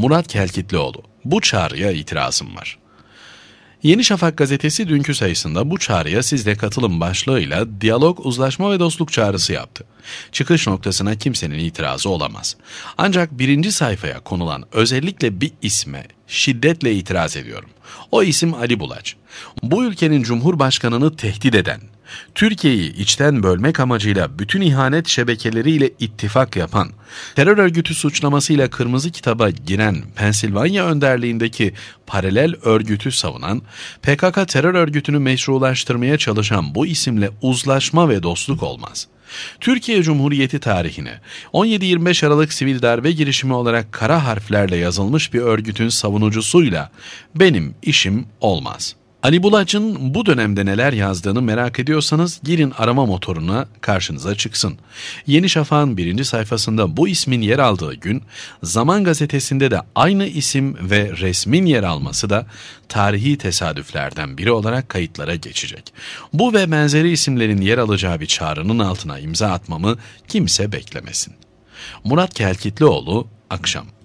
Murat Kelkitlioğlu. Bu çağrıya itirazım var. Yeni Şafak gazetesi dünkü sayısında bu çağrıya siz de katılın başlığıyla diyalog, uzlaşma ve dostluk çağrısı yaptı. Çıkış noktasına kimsenin itirazı olamaz. Ancak birinci sayfaya konulan özellikle bir isme şiddetle itiraz ediyorum. O isim Ali Bulaç. Bu ülkenin cumhurbaşkanını tehdit eden, Türkiye'yi içten bölmek amacıyla bütün ihanet şebekeleriyle ittifak yapan, terör örgütü suçlamasıyla Kırmızı Kitaba giren Pensilvanya önderliğindeki paralel örgütü savunan, PKK terör örgütünü meşrulaştırmaya çalışan bu isimle uzlaşma ve dostluk olmaz.'' Türkiye Cumhuriyeti tarihine 17-25 Aralık sivil darbe girişimi olarak kara harflerle yazılmış bir örgütün savunucusuyla benim işim olmaz.'' Ali Bulac'ın bu dönemde neler yazdığını merak ediyorsanız girin arama motoruna karşınıza çıksın. Yeni Şafak'ın birinci sayfasında bu ismin yer aldığı gün Zaman Gazetesi'nde de aynı isim ve resmin yer alması da tarihi tesadüflerden biri olarak kayıtlara geçecek. Bu ve benzeri isimlerin yer alacağı bir çağrının altına imza atmamı kimse beklemesin. Murat Kelkitlioğlu, Akşam